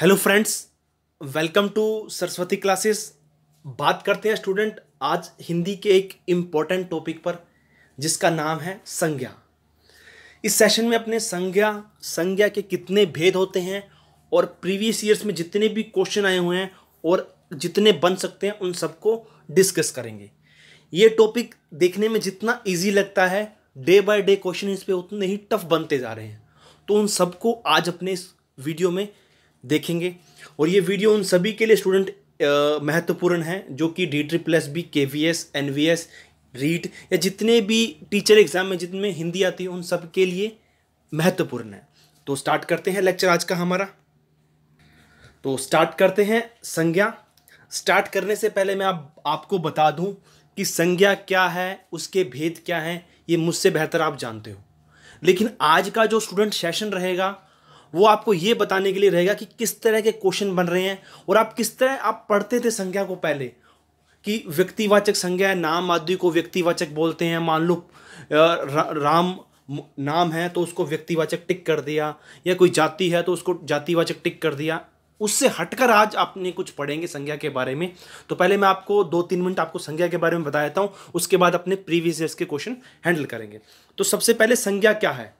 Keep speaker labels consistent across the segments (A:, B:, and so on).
A: hello friends welcome to Saraswati classes बात करते हैं स्टूडेंट आज हिंदी के एक इम्पॉर्टेंट टॉपिक पर जिसका नाम है संज्ञा इस सेशन में अपने संज्ञा संज्ञा के कितने भेद होते हैं और प्रीवियस ईयर्स में जितने भी क्वेश्चन आए हुए हैं और जितने बन सकते हैं उन सबको डिस्कस करेंगे ये टॉपिक देखने में जितना ईजी लगता है डे बाय डे क्वेश्चन इस पर उतने ही टफ बनते जा रहे हैं तो उन सबको आज अपने इस वीडियो में देखेंगे और ये वीडियो उन सभी के लिए स्टूडेंट महत्वपूर्ण है जो कि डी ट्री plus B K V S N V S REET या जितने भी टीचर एग्जाम में जितने हिंदी आती है उन सब के लिए महत्वपूर्ण है तो स्टार्ट करते हैं लेक्चर आज का हमारा तो स्टार्ट करते हैं संज्ञा स्टार्ट करने से पहले मैं आप, आपको बता दूं कि संज्ञा क्या है उसके भेद क्या हैं ये मुझसे बेहतर आप जानते हो लेकिन आज का जो स्टूडेंट सेशन रहेगा वो आपको ये बताने के लिए रहेगा कि किस तरह के क्वेश्चन बन रहे हैं और आप किस तरह आप पढ़ते थे संज्ञा को पहले कि व्यक्तिवाचक संज्ञा है नाम आदि को व्यक्तिवाचक बोलते हैं मान लो राम नाम है तो उसको व्यक्तिवाचक टिक कर दिया या कोई जाति है तो उसको जातिवाचक टिक कर दिया उससे हटकर आज आपने कुछ पढ़ेंगे संज्ञा के बारे में तो पहले मैं आपको दो तीन मिनट आपको संज्ञा के बारे में बता देता हूँ उसके बाद अपने प्रीवियस ईयर्स के क्वेश्चन हैंडल करेंगे तो सबसे पहले संज्ञा क्या है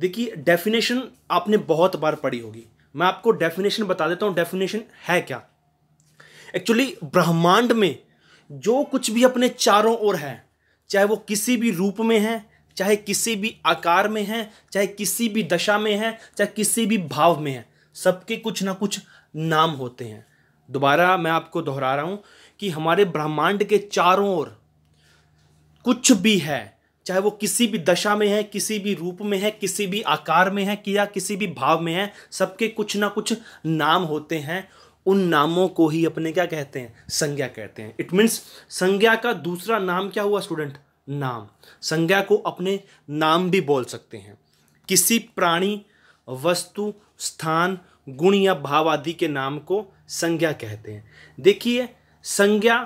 A: देखिए डेफिनेशन आपने बहुत बार पढ़ी होगी मैं आपको डेफिनेशन बता देता हूँ डेफिनेशन है क्या एक्चुअली ब्रह्मांड में जो कुछ भी अपने चारों ओर है चाहे वो किसी भी रूप में है चाहे किसी भी आकार में है चाहे किसी भी दशा में है चाहे किसी भी भाव में है सबके कुछ ना कुछ नाम होते हैं दोबारा मैं आपको दोहरा रहा हूँ कि हमारे ब्रह्मांड के चारों ओर कुछ भी है चाहे वो किसी भी दशा में है किसी भी रूप में है किसी भी आकार में है कि या किसी भी भाव में है सबके कुछ ना कुछ नाम होते हैं उन नामों को ही अपने क्या कहते हैं संज्ञा कहते हैं इट मीन्स संज्ञा का दूसरा नाम क्या हुआ स्टूडेंट नाम संज्ञा को अपने नाम भी बोल सकते हैं किसी प्राणी वस्तु स्थान गुण या भाव आदि के नाम को संज्ञा कहते हैं देखिए संज्ञा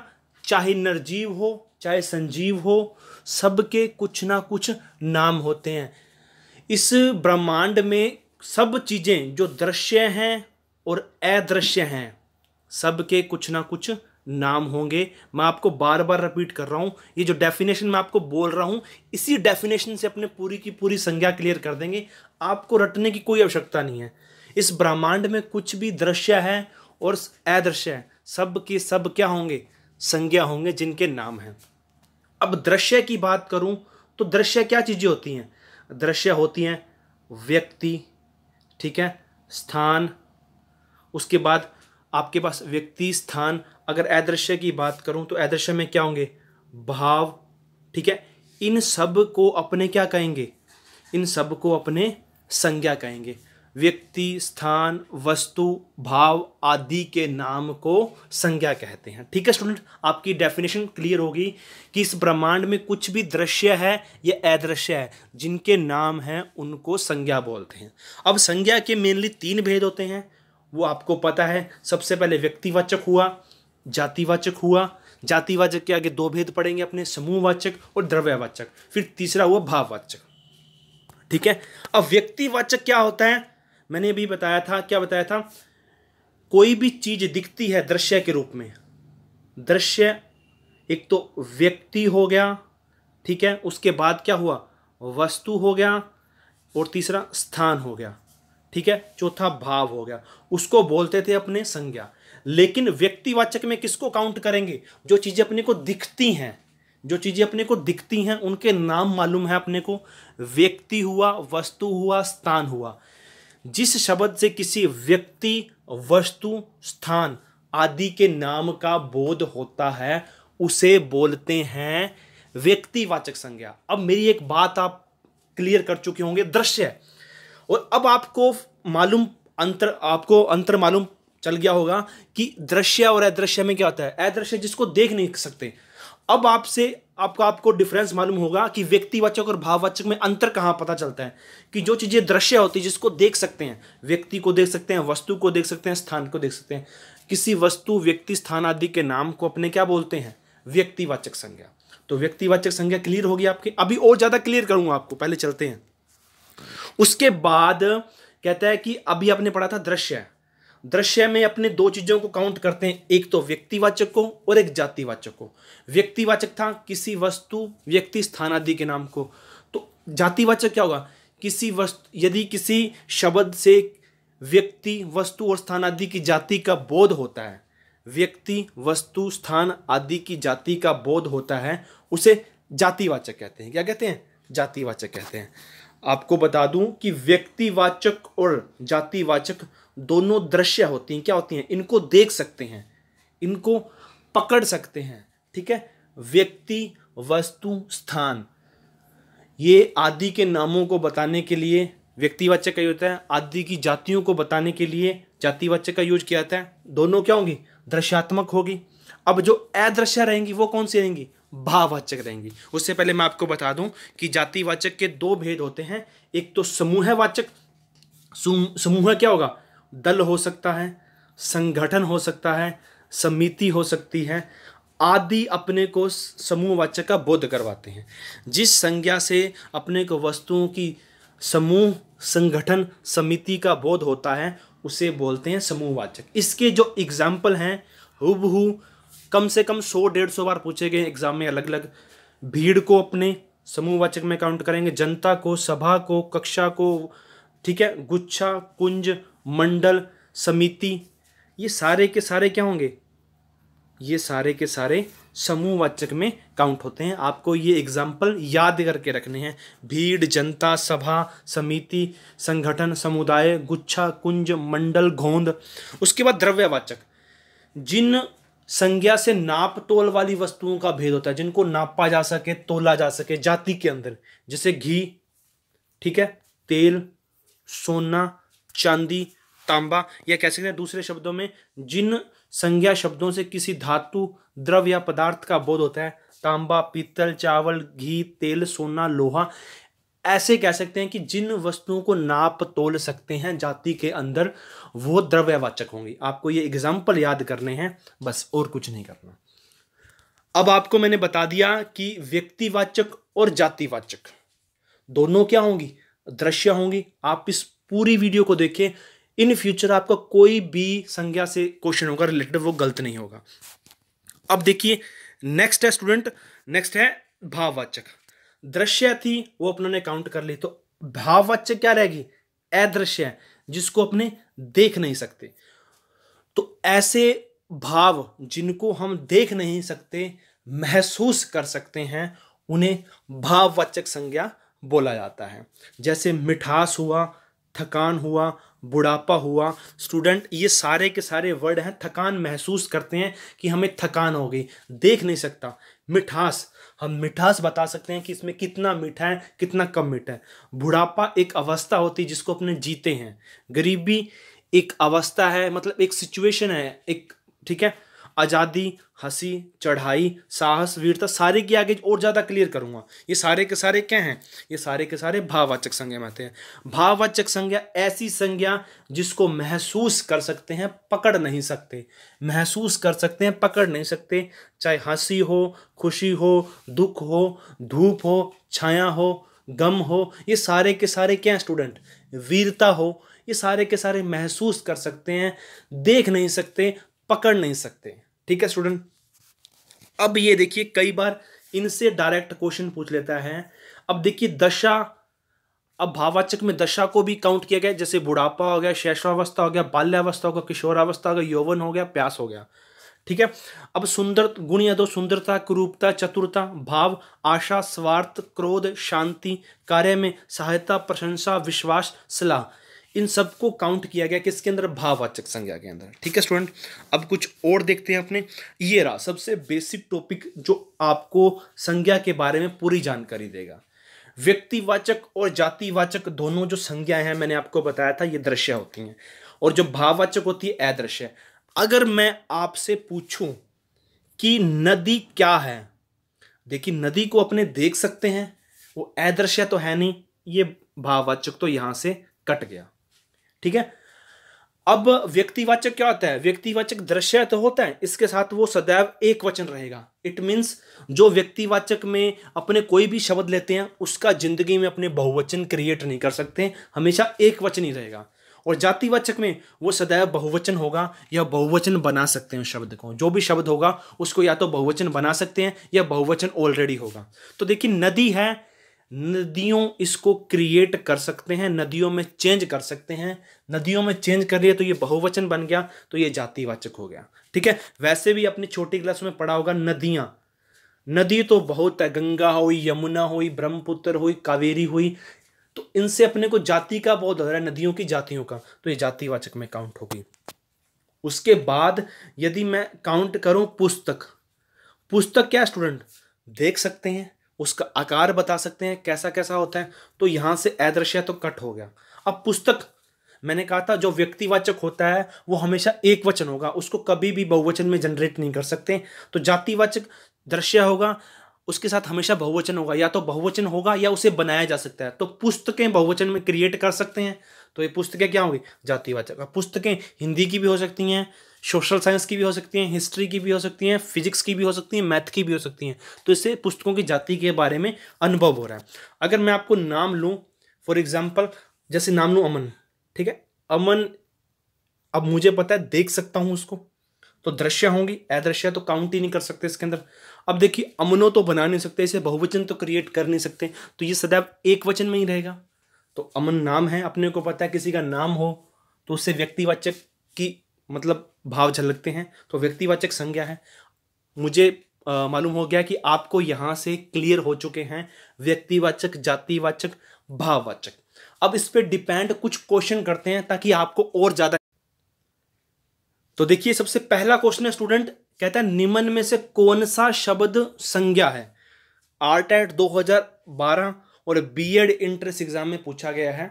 A: चाहे निर्जीव हो चाहे संजीव हो सबके कुछ ना कुछ नाम होते हैं इस ब्रह्मांड में सब चीज़ें जो दृश्य हैं और अदृश्य हैं सबके कुछ ना कुछ नाम होंगे मैं आपको बार बार रिपीट कर रहा हूँ ये जो डेफिनेशन मैं आपको बोल रहा हूँ इसी डेफिनेशन से अपने पूरी की पूरी संज्ञा क्लियर कर देंगे आपको रटने की कोई आवश्यकता नहीं है इस ब्रह्मांड में कुछ भी दृश्य है और अदृश्य है सब के सब क्या होंगे संज्ञा होंगे जिनके नाम हैं अब दृश्य की बात करूं तो दृश्य क्या चीज़ें होती हैं दृश्य होती हैं व्यक्ति ठीक है स्थान उसके बाद आपके पास व्यक्ति स्थान अगर अदृश्य की बात करूं तो अदृश्य में क्या होंगे भाव ठीक है इन सब को अपने क्या कहेंगे इन सब को अपने संज्ञा कहेंगे व्यक्ति स्थान वस्तु भाव आदि के नाम को संज्ञा कहते हैं ठीक है स्टूडेंट आपकी डेफिनेशन क्लियर होगी कि इस ब्रह्मांड में कुछ भी दृश्य है या अदृश्य है जिनके नाम हैं उनको संज्ञा बोलते हैं अब संज्ञा के मेनली तीन भेद होते हैं वो आपको पता है सबसे पहले व्यक्तिवाचक हुआ जातिवाचक हुआ जातिवाचक के आगे दो भेद पड़ेंगे अपने समूहवाचक और द्रव्यवाचक फिर तीसरा हुआ भाववाचक ठीक है अब व्यक्तिवाचक क्या होता है मैंने अभी बताया था क्या बताया था कोई भी चीज़ दिखती है दृश्य के रूप में दृश्य एक तो व्यक्ति हो गया ठीक है उसके बाद क्या हुआ वस्तु हो गया और तीसरा स्थान हो गया ठीक है चौथा भाव हो गया उसको बोलते थे अपने संज्ञा लेकिन व्यक्तिवाचक में किसको काउंट करेंगे जो चीज़ें अपने को दिखती हैं जो चीज़ें अपने को दिखती हैं उनके नाम मालूम है अपने को व्यक्ति हुआ वस्तु हुआ स्थान हुआ जिस शब्द से किसी व्यक्ति वस्तु स्थान आदि के नाम का बोध होता है उसे बोलते हैं व्यक्तिवाचक संज्ञा अब मेरी एक बात आप क्लियर कर चुके होंगे दृश्य और अब आपको मालूम अंतर आपको अंतर मालूम चल गया होगा कि दृश्य और अदृश्य में क्या होता है अदृश्य जिसको देख नहीं सकते अब आपसे आपको आपको डिफरेंस मालूम होगा कि व्यक्तिवाचक और भाववाचक में अंतर कहाँ पता चलता है कि जो चीज़ें दृश्य होती है जिसको देख सकते हैं व्यक्ति को देख सकते हैं वस्तु को देख सकते हैं स्थान को देख सकते हैं किसी वस्तु व्यक्ति स्थान आदि के नाम को अपने क्या बोलते हैं व्यक्तिवाचक संज्ञा तो व्यक्तिवाचक संज्ञा क्लियर होगी आपकी अभी और ज़्यादा क्लियर करूँगा आपको पहले चलते हैं उसके बाद कहता है कि अभी आपने पढ़ा था दृश्य दृश्य में अपने दो चीज़ों को काउंट करते हैं एक तो व्यक्तिवाचक को और एक जातिवाचक को व्यक्तिवाचक था किसी वस्तु व्यक्ति स्थान आदि के नाम को तो जातिवाचक क्या होगा किसी वस्तु यदि किसी शब्द से व्यक्ति वस्तु और स्थान आदि की जाति का बोध होता है व्यक्ति वस्तु स्थान आदि की जाति का बोध होता है उसे जातिवाचक कहते हैं क्या कहते हैं जातिवाचक कहते हैं आपको बता दूं कि व्यक्तिवाचक और जातिवाचक दोनों दृश्य होती हैं क्या होती हैं इनको देख सकते हैं इनको पकड़ सकते हैं ठीक है व्यक्ति वस्तु स्थान ये आदि के नामों को बताने के लिए व्यक्तिवाचक का होता है आदि की जातियों को बताने के लिए जातिवाचक का यूज किया जाता है दोनों क्या होंगी दृश्यात्मक होगी अब जो अदृश्य रहेंगी वो कौन सी रहेंगी भाववाचक रहेंगी उससे पहले मैं आपको बता दूं कि जातिवाचक के दो भेद होते हैं एक तो समूहवाचक समूह क्या होगा दल हो सकता है संगठन हो सकता है समिति हो सकती है आदि अपने को समूहवाचक का बोध करवाते हैं जिस संज्ञा से अपने को वस्तुओं की समूह संगठन समिति का बोध होता है उसे बोलते हैं समूहवाचक इसके जो एग्जाम्पल हैं हु कम से कम सौ डेढ़ सौ बार पूछे गए एग्जाम में अलग अलग भीड़ को अपने समूहवाचक में काउंट करेंगे जनता को सभा को कक्षा को ठीक है गुच्छा कुंज मंडल समिति ये सारे के सारे क्या होंगे ये सारे के सारे समूहवाचक में काउंट होते हैं आपको ये एग्जाम्पल याद करके रखने हैं भीड़ जनता सभा समिति संगठन समुदाय गुच्छा कुंज मंडल घोंद उसके बाद द्रव्यवाचक जिन संज्ञा से नाप तोल वाली वस्तुओं का भेद होता है जिनको नापा जा सके तोला जा सके जाति के अंदर जैसे घी ठीक है तेल सोना चांदी तांबा या कह सकते हैं दूसरे शब्दों में जिन संज्ञा शब्दों से किसी धातु द्रव या पदार्थ का बोध होता है तांबा पीतल चावल घी तेल सोना लोहा ऐसे कह सकते हैं कि जिन वस्तुओं को नाप तोल सकते हैं जाति के अंदर वो द्रव्यवाचक होंगी आपको ये एग्जाम्पल याद करने हैं बस और कुछ नहीं करना अब आपको मैंने बता दिया कि व्यक्तिवाचक और जातिवाचक दोनों क्या होंगी दृश्य होंगी आप इस पूरी वीडियो को देखें इन फ्यूचर आपका कोई भी संज्ञा से क्वेश्चन होगा रिलेटेड वो गलत नहीं होगा अब देखिए नेक्स्ट है स्टूडेंट नेक्स्ट है भाववाचक दृश्य थी वो अपनों ने काउंट कर ली तो भाववाचक क्या रहेगी अदृश्य जिसको अपने देख नहीं सकते तो ऐसे भाव जिनको हम देख नहीं सकते महसूस कर सकते हैं उन्हें भाववाचक संज्ञा बोला जाता है जैसे मिठास हुआ थकान हुआ बुढ़ापा हुआ स्टूडेंट ये सारे के सारे वर्ड हैं थकान महसूस करते हैं कि हमें थकान हो गई देख नहीं सकता मिठास हम मिठास बता सकते हैं कि इसमें कितना मीठा है कितना कम मीठा है बुढ़ापा एक अवस्था होती है जिसको अपने जीते हैं गरीबी एक अवस्था है मतलब एक सिचुएशन है एक ठीक है आज़ादी हंसी चढ़ाई साहस वीरता सारे की आगे और ज़्यादा क्लियर करूँगा ये सारे के सारे क्या हैं ये सारे के सारे भाववाचक संज्ञा में आते हैं भाववाचक संज्ञा ऐसी संज्ञा जिसको महसूस कर सकते हैं पकड़ नहीं सकते महसूस कर सकते हैं पकड़ नहीं सकते चाहे हंसी हो खुशी हो दुख हो धूप हो छाया हो गम हो ये सारे के सारे क्या हैं स्टूडेंट वीरता हो ये सारे के सारे महसूस कर सकते हैं देख नहीं सकते पकड़ नहीं सकते ठीक है स्टूडेंट अब ये देखिए कई बार इनसे डायरेक्ट क्वेश्चन पूछ लेता है अब देखिए दशा अब भावाचक में दशा को भी काउंट किया गया जैसे बुढ़ापा हो गया शैशवावस्था हो गया बाल्यावस्था हो गया किशोरावस्था हो गया यौवन हो गया प्यास हो गया ठीक है अब सुंदर गुण या दो तो सुंदरता कुरूपता चतुरता भाव आशा स्वार्थ क्रोध शांति कार्य में सहायता प्रशंसा विश्वास सलाह इन सबको काउंट किया गया किसके अंदर भाववाचक संज्ञा के अंदर ठीक है स्टूडेंट अब कुछ और देखते हैं अपने ये रहा सबसे बेसिक टॉपिक जो आपको संज्ञा के बारे में पूरी जानकारी देगा व्यक्तिवाचक और जातिवाचक दोनों जो संज्ञाएं हैं मैंने आपको बताया था ये दृश्य होती हैं और जो भाववाचक होती है अदृश्य अगर मैं आपसे पूछूं कि नदी क्या है देखिए नदी को अपने देख सकते हैं वो अदृश्य तो है नहीं ये भाववाचक तो यहां से कट गया ठीक है अब व्यक्तिवाचक क्या होता है व्यक्तिवाचक दृश्य तो होता है इसके साथ वो सदैव एक वचन रहेगा इट मीन्स जो व्यक्तिवाचक में अपने कोई भी शब्द लेते हैं उसका जिंदगी में अपने बहुवचन क्रिएट नहीं कर सकते हमेशा एक वचन ही रहेगा और जातिवाचक में वो सदैव बहुवचन होगा या बहुवचन बना सकते हैं शब्द को जो भी शब्द होगा उसको या तो बहुवचन बना सकते हैं या बहुवचन ऑलरेडी होगा तो देखिए नदी है नदियों इसको क्रिएट कर सकते हैं नदियों में चेंज कर सकते हैं नदियों में चेंज कर लिया तो ये बहुवचन बन गया तो ये जातिवाचक हो गया ठीक है वैसे भी अपनी छोटी क्लास में पढ़ा होगा नदियां नदी तो बहुत है गंगा हुई यमुना हुई ब्रह्मपुत्र हुई कावेरी हुई तो इनसे अपने को जाति का बहुत हो रहा है नदियों की जातियों का तो ये जातिवाचक में काउंट होगी उसके बाद यदि मैं काउंट करूं पुस्तक पुस्तक क्या स्टूडेंट देख सकते हैं उसका आकार बता सकते हैं कैसा कैसा होता है तो यहाँ से अदृश्य तो कट हो गया अब पुस्तक मैंने कहा था जो व्यक्तिवाचक होता है वो हमेशा एक वचन होगा उसको कभी भी बहुवचन में जनरेट नहीं कर सकते तो जातिवाचक दृश्य होगा उसके साथ हमेशा बहुवचन होगा या तो बहुवचन होगा या उसे बनाया जा सकता है तो पुस्तकें बहुवचन में क्रिएट कर सकते हैं तो ये पुस्तकें क्या होगी जातिवाचक पुस्तकें हिंदी की भी हो सकती हैं सोशल साइंस की भी हो सकती हैं हिस्ट्री की भी हो सकती हैं फिजिक्स की भी हो सकती हैं मैथ की भी हो सकती हैं तो इससे पुस्तकों की जाति के बारे में अनुभव हो रहा है अगर मैं आपको नाम लूँ फॉर एग्जाम्पल जैसे नाम लूँ अमन ठीक है अमन अब मुझे पता है देख सकता हूँ उसको तो दृश्य होंगी अदृश्य तो काउंट ही नहीं कर सकते इसके अंदर अब देखिए अमनों तो बना नहीं सकते इसे बहुवचन तो क्रिएट कर नहीं सकते तो ये सदैव एक वचन में ही रहेगा तो अमन नाम है अपने को पता है किसी का नाम हो तो उससे व्यक्तिवाचक की मतलब भाव झलकते हैं तो व्यक्तिवाचक संज्ञा है मुझे मालूम हो गया कि आपको यहाँ से क्लियर हो चुके हैं व्यक्तिवाचक जातिवाचक भाववाचक अब इस पर डिपेंड कुछ क्वेश्चन करते हैं ताकि आपको और ज़्यादा तो देखिए सबसे पहला क्वेश्चन है स्टूडेंट कहता है निम्न में से कौन सा शब्द संज्ञा है आर्ट एट बारह और बीएड एंट्रेंस एग्जाम में पूछा गया है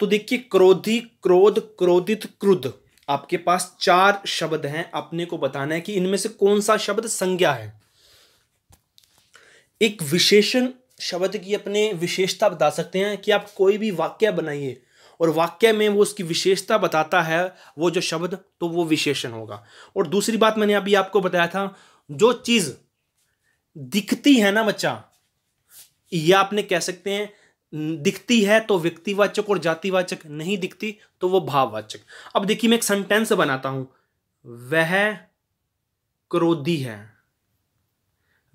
A: तो देखिए क्रोधी क्रोध क्रोधित क्रुद्ध आपके पास चार शब्द हैं अपने को बताना है कि इनमें से कौन सा शब्द संज्ञा है एक विशेषण शब्द की अपने विशेषता बता सकते हैं कि आप कोई भी वाक्य बनाइए और वाक्य में वो उसकी विशेषता बताता है वो जो शब्द तो वो विशेषण होगा और दूसरी बात मैंने अभी आपको बताया था जो चीज़ दिखती है ना बच्चा यह आपने कह सकते हैं दिखती है तो व्यक्तिवाचक और जातिवाचक नहीं दिखती तो वो भाववाचक अब देखिए मैं एक सेंटेंस बनाता हूं वह क्रोधी है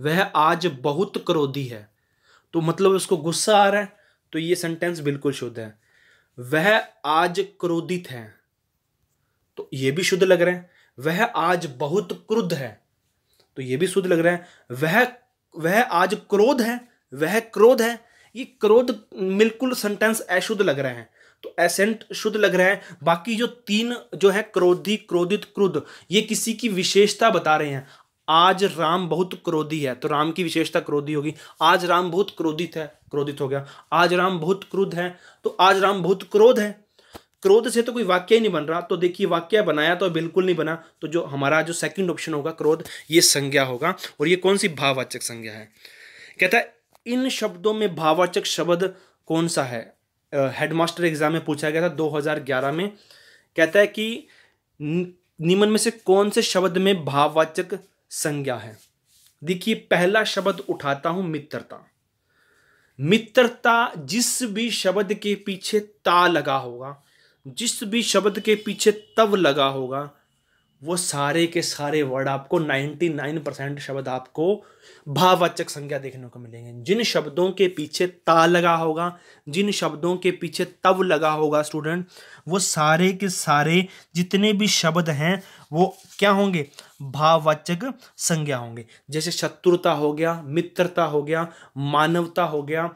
A: वह आज बहुत क्रोधी है तो मतलब उसको गुस्सा आ रहा है तो ये सेंटेंस बिल्कुल शुद्ध है वह आज क्रोधित है तो ये भी शुद्ध लग रहा है वह आज बहुत क्रुद्ध है तो ये भी शुद्ध लग रहा है वह वह आज क्रोध है वह क्रोध है ये क्रोध बिल्कुल सेंटेंस अशुद्ध लग रहे हैं तो एसेंट शुद्ध लग रहा है बाकी जो तीन जो है क्रोधी क्रोधित क्रुद्ध ये किसी की विशेषता बता रहे हैं आज राम बहुत क्रोधी है तो राम की विशेषता क्रोधी होगी आज राम बहुत क्रोधित है क्रोधित हो गया आज राम बहुत क्रुद्ध है तो आज राम बहुत क्रोध है क्रोध से तो कोई वाक्य ही नहीं बन रहा तो देखिए वाक्य बनाया तो बिल्कुल नहीं बना तो जो हमारा जो सेकंड ऑप्शन होगा क्रोध ये संज्ञा होगा और ये कौन सी भाववाचक संज्ञा है कहता है इन शब्दों में भाववाचक शब्द कौन सा है हेडमास्टर एग्जाम में पूछा गया था 2011 में कहता है कि निम्न में से कौन से शब्द में भाववाचक संज्ञा है देखिए पहला शब्द उठाता हूं मित्रता मित्रता जिस भी शब्द के पीछे ता लगा होगा जिस भी शब्द के पीछे तव लगा होगा वो सारे के सारे वर्ड आपको 99 परसेंट शब्द आपको भाववाचक संज्ञा देखने को मिलेंगे जिन शब्दों के पीछे ता लगा होगा जिन शब्दों के पीछे तब लगा होगा स्टूडेंट वो सारे के सारे जितने भी शब्द हैं वो क्या होंगे भाववाचक संज्ञा होंगे जैसे शत्रुता हो गया मित्रता हो गया मानवता हो गया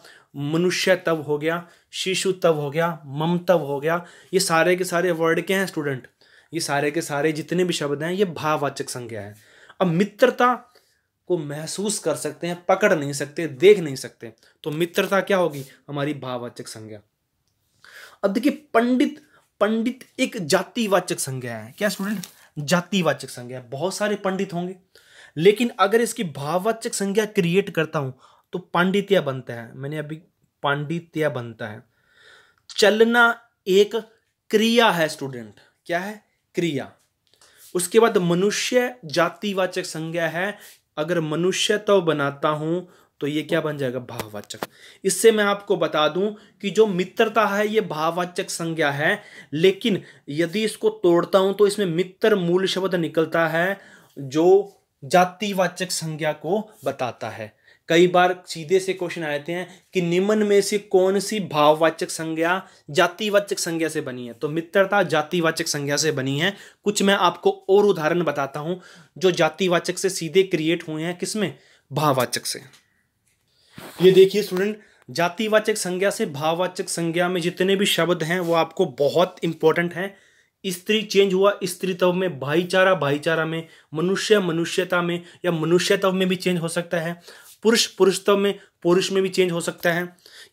A: मनुष्य तव हो गया शिशु तव हो गया ममतव हो गया ये सारे के सारे वर्ड के हैं स्टूडेंट ये सारे के सारे जितने भी शब्द हैं ये भाववाचक संज्ञा है अब मित्रता को महसूस कर सकते हैं पकड़ नहीं सकते देख नहीं सकते तो मित्रता क्या होगी हमारी भाववाचक संज्ञा अब देखिए पंडित पंडित एक जातिवाचक संज्ञा है क्या स्टूडेंट जातिवाचक संज्ञा है बहुत सारे पंडित होंगे लेकिन अगर इसकी भाववाचक संज्ञा क्रिएट करता हूं तो पांडित्य बनता है मैंने अभी पांडित्य बनता है चलना एक क्रिया है स्टूडेंट क्या है क्रिया उसके बाद मनुष्य जातिवाचक संज्ञा है अगर मनुष्य तो बनाता हूं तो ये क्या बन जाएगा भाववाचक इससे मैं आपको बता दूं कि जो मित्रता है ये भाववाचक संज्ञा है लेकिन यदि इसको तोड़ता हूं तो इसमें मित्र मूल शब्द निकलता है जो जातिवाचक संज्ञा को बताता है कई बार सीधे से क्वेश्चन आते हैं कि निम्न में से कौन सी भाववाचक संज्ञा जातिवाचक संज्ञा से बनी है तो मित्रता जातिवाचक संज्ञा से बनी है कुछ मैं आपको और उदाहरण बताता हूं जो जातिवाचक से सीधे क्रिएट हुए हैं किसमें भाववाचक से ये देखिए स्टूडेंट जातिवाचक संज्ञा से भाववाचक संज्ञा में जितने भी शब्द हैं वो आपको बहुत इंपॉर्टेंट हैं स्त्री चेंज हुआ स्त्रीत्व में भाईचारा भाईचारा में मनुष्य मनुष्यता में या मनुष्यत्व में भी चेंज हो सकता है पुरुष पुरुषत्व में पुरुष में भी चेंज हो सकता है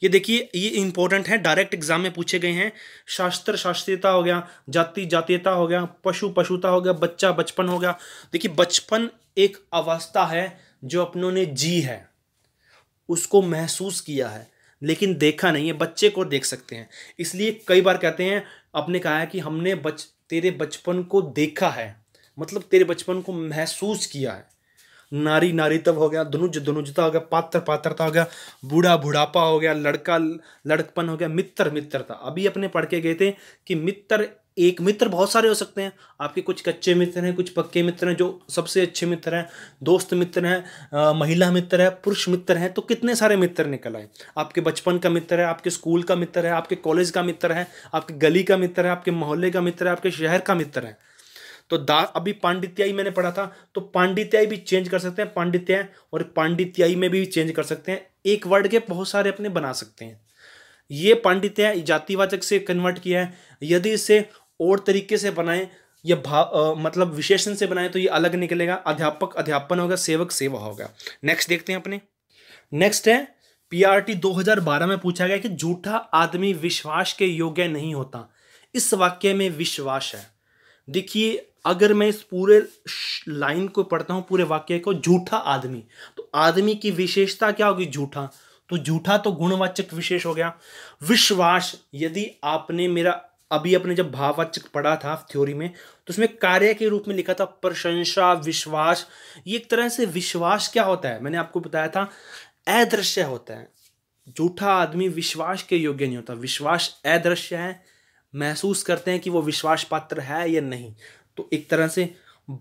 A: ये देखिए ये इंपॉर्टेंट है डायरेक्ट एग्जाम में पूछे गए हैं शास्त्र शास्त्रीयता हो गया जाति जातीयता हो गया पशु पशुता हो गया बच्चा बचपन हो गया देखिए बचपन एक अवस्था है जो अपनों ने जी है उसको महसूस किया है लेकिन देखा नहीं है बच्चे को देख सकते हैं इसलिए कई बार कहते हैं अपने कहा है कि हमने बच तेरे बचपन को देखा है मतलब तेरे बचपन को महसूस किया है नारी नारीत्व हो गया धनुज धनुजता हो गया पात्र पात्रता हो गया बूढ़ा बुढ़ापा हो गया लड़का लड़कपन हो गया मित्र मित्रता अभी अपने पढ़ के गए थे कि मित्र एक मित्र बहुत सारे हो सकते हैं आपके कुछ कच्चे मित्र हैं कुछ पक्के मित्र हैं जो सबसे अच्छे मित्र हैं दोस्त मित्र हैं महिला मित्र है पुरुष मित्र हैं तो कितने सारे मित्र निकल आए आपके बचपन का मित्र है आपके स्कूल का मित्र है आपके कॉलेज का मित्र है आपके गली का मित्र है आपके मोहल्ले का मित्र है आपके शहर का मित्र है तो दास अभी पांडित्याई मैंने पढ़ा था तो पांडित्याई भी चेंज कर सकते हैं पांडित्याय और पांडित्याई में भी चेंज कर सकते हैं एक वर्ड के बहुत सारे अपने बना सकते हैं ये पांडित्य जातिवाचक से कन्वर्ट किया है यदि इसे और तरीके से बनाएं या भाव मतलब विशेषण से बनाएं तो ये अलग निकलेगा अध्यापक अध्यापन होगा सेवक सेवा होगा नेक्स्ट देखते हैं अपने नेक्स्ट है पीआरटी 2012 में पूछा गया कि झूठा आदमी विश्वास के योग्य नहीं होता इस वाक्य में विश्वास है देखिए अगर मैं इस पूरे लाइन को पढ़ता हूँ पूरे वाक्य को झूठा आदमी तो आदमी की विशेषता क्या होगी झूठा तो झूठा तो गुणवाचक विशेष हो गया विश्वास यदि आपने मेरा अभी अपने जब भाववाचक पढ़ा था थ्योरी में तो उसमें कार्य के रूप में लिखा था प्रशंसा विश्वास ये एक तरह से विश्वास क्या होता है मैंने आपको बताया था अदृश्य होता है झूठा आदमी विश्वास के योग्य नहीं होता विश्वास अदृश्य है महसूस करते हैं कि वो विश्वास पात्र है या नहीं तो एक तरह से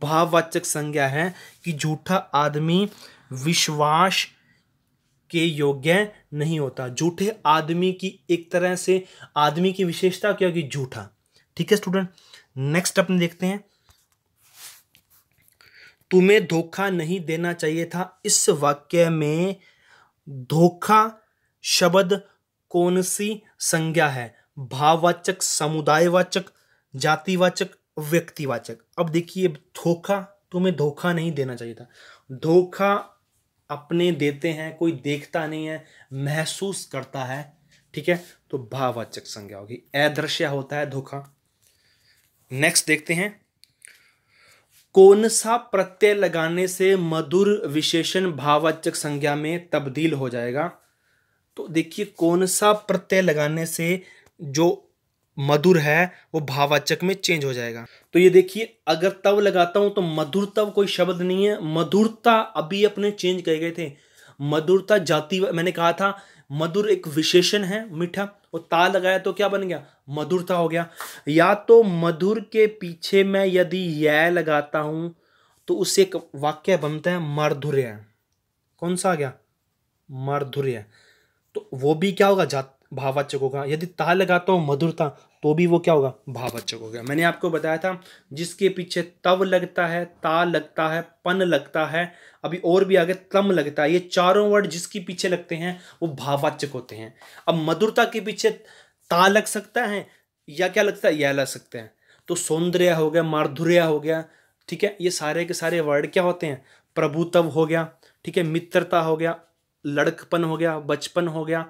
A: भाववाचक संज्ञा है कि झूठा आदमी विश्वास के योग्य नहीं होता झूठे आदमी की एक तरह से आदमी की विशेषता क्या होगी झूठा ठीक है स्टूडेंट नेक्स्ट अपने देखते हैं तुम्हें धोखा नहीं देना चाहिए था इस वाक्य में धोखा शब्द कौन सी संज्ञा है भाववाचक समुदायवाचक जातिवाचक व्यक्तिवाचक अब देखिए धोखा तो हमें धोखा नहीं देना चाहिए था धोखा अपने देते हैं कोई देखता नहीं है महसूस करता है ठीक है तो भाववाचक संज्ञा होगी अदृश्य होता है धोखा नेक्स्ट देखते हैं कौन सा प्रत्यय लगाने से मधुर विशेषण भाववाचक संज्ञा में तब्दील हो जाएगा तो देखिए कौन सा प्रत्यय लगाने से जो मधुर है वो भावाचक में चेंज हो जाएगा तो ये देखिए अगर तव लगाता हूं तो मधुर तव कोई शब्द नहीं है मधुरता अभी अपने चेंज करे गए थे मधुरता जाति मैंने कहा था मधुर एक विशेषण है मीठा और ता लगाया तो क्या बन गया मधुरता हो गया या तो मधुर के पीछे मैं यदि यह लगाता हूं तो उससे एक वाक्य बनता है मर्धुर्य कौन सा आ गया मर्धुर्य तो वो भी क्या होगा जात भावाचक होगा यदि ता लगाता हूं मधुरता तो भी वो क्या होगा भावाचक हो गया मैंने आपको बताया था जिसके पीछे तव लगता है ता लगता है पन लगता है अभी और भी आगे तम लगता है ये चारों वर्ड जिसके पीछे लगते हैं वो भावाचक होते हैं अब मधुरता के पीछे ता लग सकता है या क्या लगता है यह लग सकते हैं तो सौंदर्य हो गया माधुर्य हो गया ठीक है ये सारे के सारे वर्ड क्या होते हैं प्रभुतव हो गया ठीक है मित्रता हो गया लड़कपन हो गया बचपन हो गया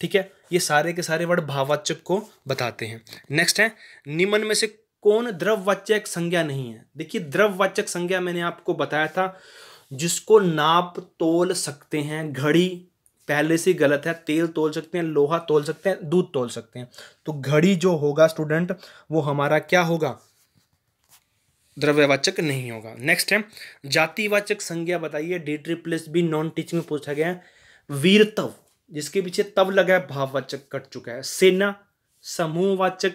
A: ठीक है ये सारे के सारे वर्ड भाववाचक को बताते हैं नेक्स्ट है निम्न में से कौन द्रववाचक संज्ञा नहीं है देखिए द्रववाचक संज्ञा मैंने आपको बताया था जिसको नाप तोल सकते हैं घड़ी पहले से गलत है तेल तोल सकते हैं लोहा तोल सकते हैं दूध तोल सकते हैं तो घड़ी जो होगा स्टूडेंट वो हमारा क्या होगा द्रव्यवाचक नहीं होगा नेक्स्ट है जातिवाचक संज्ञा बताइए डी ट्रिप्लस भी नॉन टीचिंग में पूछा गया है वीरतव जिसके पीछे तब लगा है भाववाचक कट चुका है सेना समूहवाचक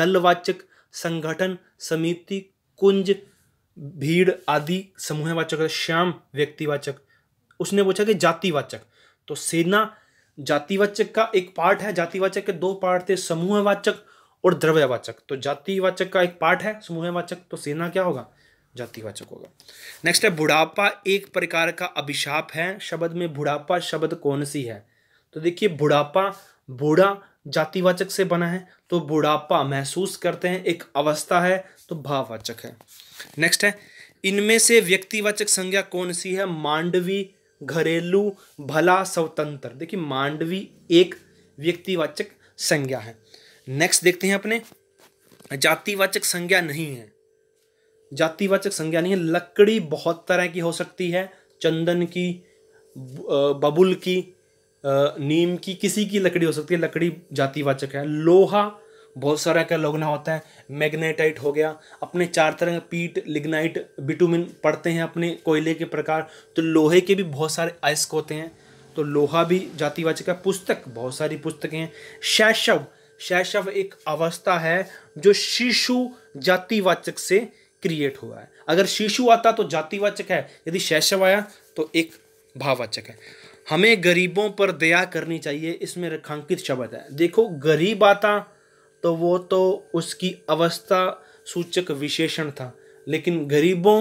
A: दलवाचक संगठन समिति कुंज भीड़ आदि समूहवाचक श्याम व्यक्तिवाचक उसने पूछा कि जातिवाचक तो सेना जातिवाचक का एक पार्ट है जातिवाचक के दो पार्ट थे समूहवाचक और द्रव्यवाचक तो जातिवाचक का एक पार्ट है समूहवाचक तो सेना क्या होगा जातिवाचक होगा नेक्स्ट है बुढ़ापा एक प्रकार का अभिशाप है शब्द में बुढ़ापा शब्द कौन सी है तो देखिए बुढ़ापा बूढ़ा जातिवाचक से बना है तो बुढ़ापा महसूस करते हैं एक अवस्था है तो भाववाचक है नेक्स्ट है इनमें से व्यक्तिवाचक संज्ञा कौन सी है मांडवी घरेलू भला स्वतंत्र देखिए मांडवी एक व्यक्तिवाचक संज्ञा है नेक्स्ट देखते हैं अपने जातिवाचक संज्ञा नहीं है जातिवाचक संज्ञा नहीं है लकड़ी बहुत तरह की हो सकती है चंदन की बबुल की नीम की किसी की लकड़ी हो सकती है लकड़ी जातिवाचक है लोहा बहुत सारा का लोगना होता है मैग्नेटाइट हो गया अपने चार तरह का पीट लिग्नाइट बिटुमिन पड़ते हैं अपने कोयले के प्रकार तो लोहे के भी बहुत सारे आयस्क होते हैं तो लोहा भी जातिवाचक है पुस्तक बहुत सारी पुस्तकें हैं शैशव शैशव एक अवस्था है जो शिशु जातिवाचक से क्रिएट हुआ है अगर शिशु आता तो जातिवाचक है यदि शैशव आया तो एक भाववाचक है हमें गरीबों पर दया करनी चाहिए इसमें रेखांकित शब्द है देखो गरीब आता तो वो तो उसकी अवस्था सूचक विशेषण था लेकिन गरीबों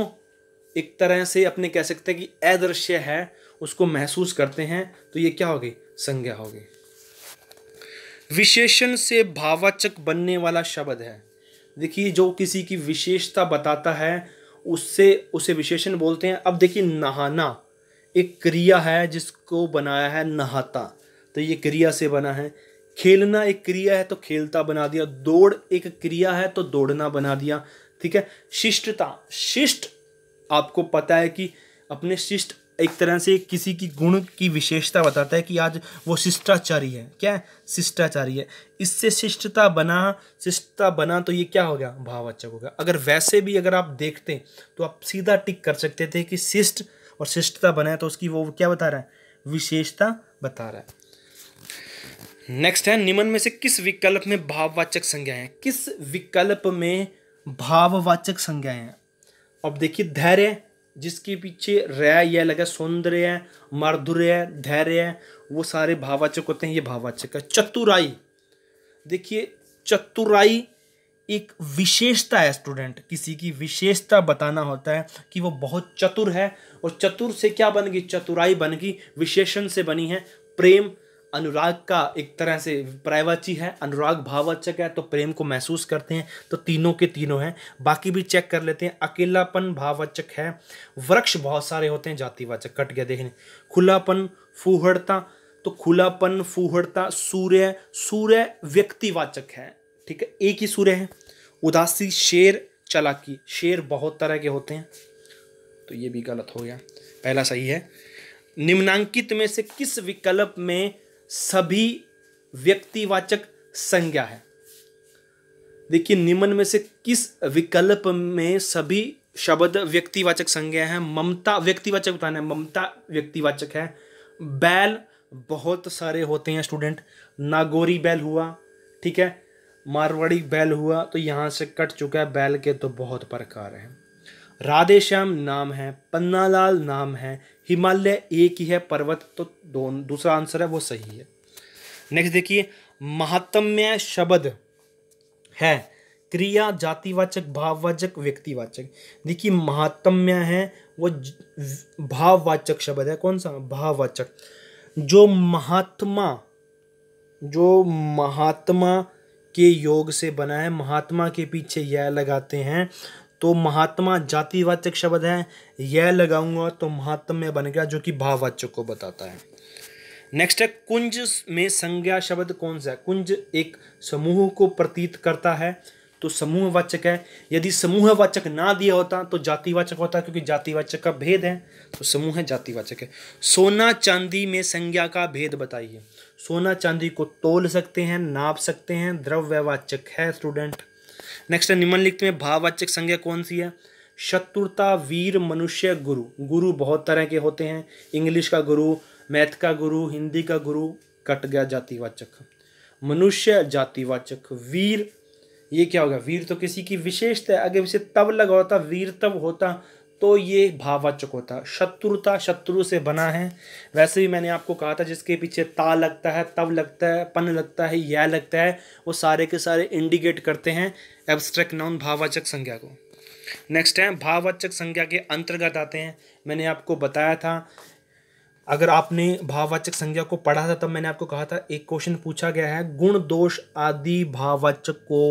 A: एक तरह से अपने कह सकते हैं कि अदृश्य है उसको महसूस करते हैं तो ये क्या होगी संज्ञा होगी विशेषण से भावाचक बनने वाला शब्द है देखिए जो किसी की विशेषता बताता है उससे उसे विशेषण बोलते हैं अब देखिए नहाना एक क्रिया है जिसको बनाया है नहाता तो ये क्रिया से बना है खेलना एक क्रिया है तो खेलता बना दिया दौड़ एक क्रिया है तो दौड़ना बना दिया ठीक है शिष्टता शिष्ट आपको पता है कि अपने शिष्ट एक तरह से किसी की गुण की विशेषता बताता है कि आज वो शिष्टाचारी है क्या है शिष्टाचारी है इससे शिष्टता बना शिष्टता बना तो ये क्या हो गया भाववाचक हो गया अगर वैसे भी अगर आप देखते तो आप सीधा टिक कर सकते थे कि शिष्ट और शिष्टता बनाए तो उसकी वो क्या बता रहा है विशेषता बता रहा है नेक्स्ट है निमन में से किस विकल्प में भाववाचक संज्ञाएं हैं किस विकल्प में भाववाचक संज्ञाएं हैं अब देखिए धैर्य जिसके पीछे रया यह लगा सौंदर्य माधुर्य धैर्य वो सारे भाववाचक होते हैं ये भाववाचक है चतुराई देखिए चतुराई एक विशेषता है स्टूडेंट किसी की विशेषता बताना होता है कि वो बहुत चतुर है और चतुर से क्या बन गई चतुराई बन गई विशेषण से बनी है प्रेम अनुराग का एक तरह से प्रायवाची है अनुराग भाववाचक है तो प्रेम को महसूस करते हैं तो तीनों के तीनों हैं बाकी भी चेक कर लेते हैं अकेलापन भाववाचक है वृक्ष बहुत सारे होते हैं जातिवाचक कट गया देखने खुलापन फूहड़ता तो खुलापन फूहड़ता सूर्य सूर्य व्यक्तिवाचक है ठीक है एक ही सूर्य है उदासी शेर चालाकी शेर बहुत तरह के होते हैं तो ये भी गलत हो गया पहला सही है निम्नांकित में से किस विकल्प में सभी व्यक्तिवाचक संज्ञा है देखिए निम्न में से किस विकल्प में सभी शब्द व्यक्तिवाचक संज्ञा है ममता व्यक्तिवाचक बताना है ममता व्यक्तिवाचक है बैल बहुत सारे होते हैं स्टूडेंट नागोरी बैल हुआ ठीक है मारवाड़ी बैल हुआ तो यहाँ से कट चुका है बैल के तो बहुत प्रकार हैं राधे श्याम नाम है पन्नालाल नाम है हिमालय एक ही है पर्वत तो दोनों दूसरा आंसर है वो सही है नेक्स्ट देखिए महात्म्य शब्द है क्रिया जातिवाचक भाववाचक व्यक्तिवाचक देखिए महात्म्य है वो भाववाचक शब्द है कौन सा भाववाचक जो महात्मा जो महात्मा के योग से बना है महात्मा के पीछे यह लगाते हैं तो महात्मा जातिवाचक शब्द है यह लगाऊंगा तो महात्म्य बन गया जो कि भाववाचक को बताता है नेक्स्ट है कुंज में संज्ञा शब्द कौन सा है कुंज एक समूह को प्रतीत करता है तो समूहवाचक है यदि समूहवाचक ना दिया होता तो जातिवाचक होता क्योंकि जातिवाचक का भेद है तो समूह है जातिवाचक है सोना चांदी में संज्ञा का भेद बताइए सोना चांदी को तोल सकते हैं नाप सकते हैं द्रव्यवाचक है स्टूडेंट नेक्स्ट है निम्नलिखित में भाववाचक संज्ञा कौन सी है शत्रुता वीर मनुष्य गुरु गुरु बहुत तरह के होते हैं इंग्लिश का गुरु मैथ का गुरु हिंदी का गुरु कट गया जातिवाचक मनुष्य जातिवाचक वीर ये क्या होगा वीर तो किसी की विशेषता है अगर इसे तब लगा होता वीर तब होता तो ये भाववाचक होता शत्रुता शत्रु से बना है वैसे भी मैंने आपको कहा था जिसके पीछे ता लगता है तब लगता है पन लगता है या लगता है वो सारे के सारे इंडिकेट करते हैं एब्स्ट्रैक्ट नाउन भाववाचक संज्ञा को नेक्स्ट है भाववाचक संज्ञा के अंतर्गत आते हैं मैंने आपको बताया था अगर आपने भाववाचक संज्ञा को पढ़ा था तब मैंने आपको कहा था एक क्वेश्चन पूछा गया है गुण दोष आदि भाववाचक को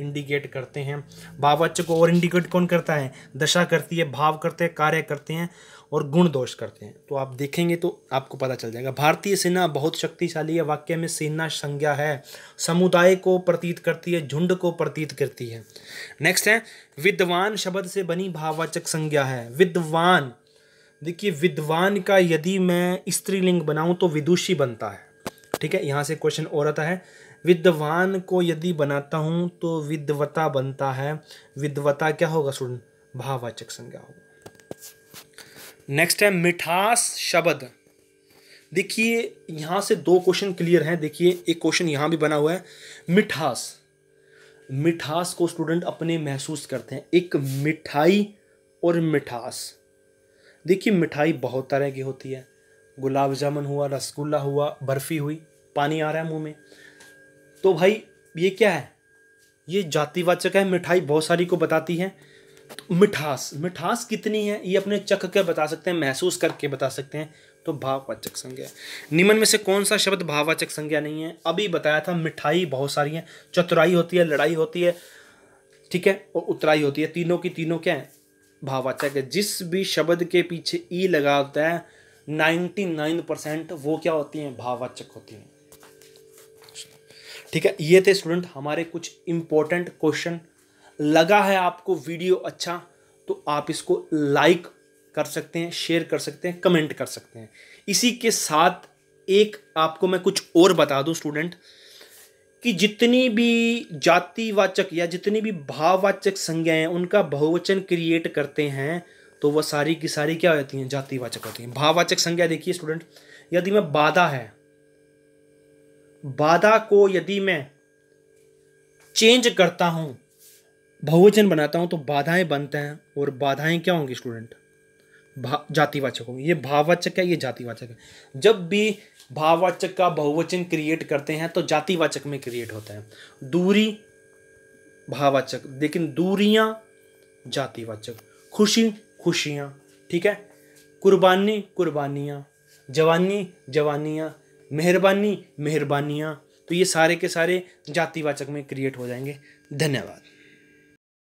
A: इंडिकेट करते हैं भाववाचक को और इंडिकेट कौन करता है दशा करती है भाव करते हैं कार्य करते हैं और गुण दोष करते हैं तो आप देखेंगे तो आपको पता चल जाएगा भारतीय सेना बहुत शक्तिशाली है वाक्य में सेना संज्ञा है समुदाय को प्रतीत करती है झुंड को प्रतीत करती है नेक्स्ट है विद्वान शब्द से बनी भाववाचक संज्ञा है विद्वान देखिए विद्वान का यदि मैं स्त्रीलिंग बनाऊं तो विदुषी बनता है ठीक है यहाँ से क्वेश्चन और आता है विद्वान को यदि बनाता हूँ तो विद्वता बनता है विद्वता क्या होगा स्टूडेंट भाववाचक संज्ञा होगा नेक्स्ट है मिठास शब्द देखिए यहाँ से दो क्वेश्चन क्लियर हैं देखिए एक क्वेश्चन यहाँ भी बना हुआ है मिठास मिठास को स्टूडेंट अपने महसूस करते हैं एक मिठाई और मिठास देखिए मिठाई बहुत तरह की होती है गुलाब जामुन हुआ रसगुल्ला हुआ बर्फ़ी हुई पानी आ रहा है मुंह में तो भाई ये क्या है ये जातिवाचक है मिठाई बहुत सारी को बताती है तो मिठास मिठास कितनी है ये अपने चख के बता सकते हैं महसूस करके बता सकते हैं तो भाववाचक संज्ञा निम्न में से कौन सा शब्द भाववाचक संज्ञा नहीं है अभी बताया था मिठाई बहुत सारी है चतुराई होती है लड़ाई होती है ठीक है और उतराई होती है तीनों की तीनों क्या है भावाचक है जिस भी शब्द के पीछे ई लगा होता है नाइन्टी नाइन परसेंट वो क्या होती हैं भावाचक होती हैं ठीक है ये थे स्टूडेंट हमारे कुछ इंपॉर्टेंट क्वेश्चन लगा है आपको वीडियो अच्छा तो आप इसको लाइक कर सकते हैं शेयर कर सकते हैं कमेंट कर सकते हैं इसी के साथ एक आपको मैं कुछ और बता दूं स्टूडेंट कि जितनी भी जातिवाचक या जितनी भी भाववाचक संज्ञाएं उनका बहुवचन क्रिएट करते हैं तो वह सारी की सारी क्या हो जाती हैं जातिवाचक होती हैं भाववाचक संज्ञा देखिए स्टूडेंट यदि मैं बाधा है बाधा को यदि मैं चेंज करता हूँ बहुवचन बनाता हूं तो बाधाएं बनते हैं और बाधाएं क्या होंगी स्टूडेंट भा जातिवाचक होंगी ये भाववाचक है ये जातिवाचक है जब भी भाववाचक का बहुवचन क्रिएट करते हैं तो जातिवाचक में क्रिएट होता है दूरी भाववाचक लेकिन दूरियां जातिवाचक खुशी खुशियां ठीक है कुर्बानी कुर्बानियां जवानी जवानियां मेहरबानी मेहरबानियां तो ये सारे के सारे जातिवाचक में क्रिएट हो जाएंगे धन्यवाद